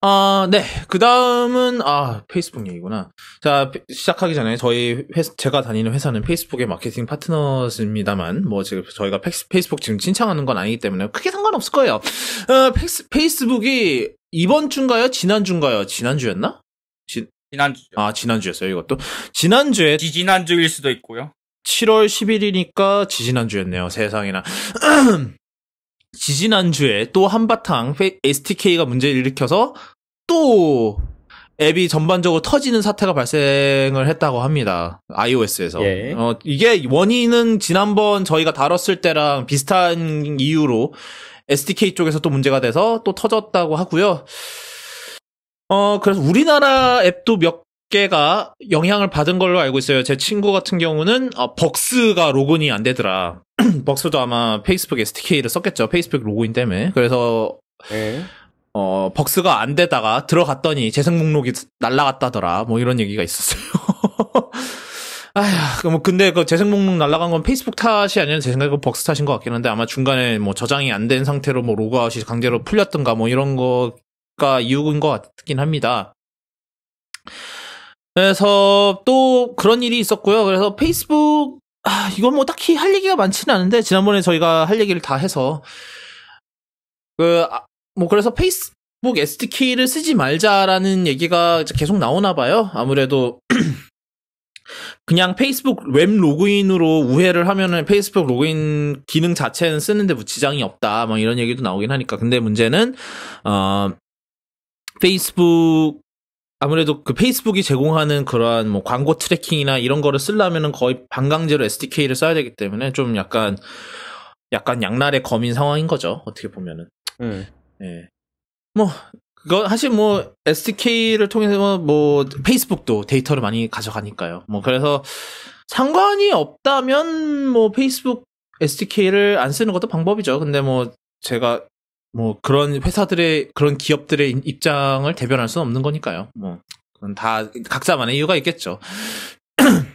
아, 네. 그 다음은, 아, 페이스북 얘기구나. 자, 시작하기 전에 저희 회사, 제가 다니는 회사는 페이스북의 마케팅 파트너입니다만, 뭐, 지금 저희가 페이스, 북 지금 칭찬하는건 아니기 때문에 크게 상관없을 거예요. 어, 페이스, 페이스북이 이번 주인가요? 지난주인가요? 지난주였나? 지, 지난주. 아, 지난주였어요, 이것도. 지난주에. 지지난주일 수도 있고요. 7월 11일이니까 지지난주였네요, 세상에나. 네. 지지난주에 또 한바탕 STK가 문제를 일으켜서 또 앱이 전반적으로 터지는 사태가 발생을 했다고 합니다. iOS에서. 예. 어, 이게 원인은 지난번 저희가 다뤘을 때랑 비슷한 이유로 SDK 쪽에서 또 문제가 돼서 또 터졌다고 하고요. 어, 그래서 우리나라 앱도 몇 개가 영향을 받은 걸로 알고 있어요. 제 친구 같은 경우는 어, 벅스가 로그인이 안 되더라. 벅스도 아마 페이스북 SDK를 썼겠죠. 페이스북 로그인 때문에. 그래서 네. 어, 벅스가 안 되다가 들어갔더니 재생 목록이 날라갔다더라. 뭐 이런 얘기가 있었어요. 아휴, 그 뭐 근데 그 재생 목록 날라간 건 페이스북 탓이 아니라 제 생각에 그 벅스 탓인 것 같긴 한데 아마 중간에 뭐 저장이 안 된 상태로 뭐 로그아웃이 강제로 풀렸던가 뭐 이런 거가 이유인 것 같긴 합니다. 그래서 또 그런 일이 있었고요. 그래서 페이스북 아, 이건 뭐 딱히 할 얘기가 많지는 않은데 지난번에 저희가 할 얘기를 다 해서 그뭐 아, 그래서 페이스북 SDK를 쓰지 말자라는 얘기가 계속 나오나 봐요. 아무래도 그냥 페이스북 웹 로그인으로 우회를 하면은 페이스북 로그인 기능 자체는 쓰는데 뭐 지장이 없다. 막 이런 얘기도 나오긴 하니까. 근데 문제는 어 페이스북 아무래도 그 페이스북이 제공하는 그러한 뭐 광고 트래킹이나 이런 거를 쓰려면은 거의 반강제로 SDK를 써야 되기 때문에 좀 약간 약간 양날의 검인 상황인 거죠. 어떻게 보면은. 음. 예. 뭐 그거 사실 뭐 SDK를 통해서 뭐, 뭐 페이스북도 데이터를 많이 가져가니까요. 뭐 그래서 상관이 없다면 뭐 페이스북 SDK를 안 쓰는 것도 방법이죠. 근데 뭐 제가 뭐 그런 회사들의 그런 기업들의 입장을 대변할 수는 없는 거니까요. 뭐 그건 다 각자만의 이유가 있겠죠.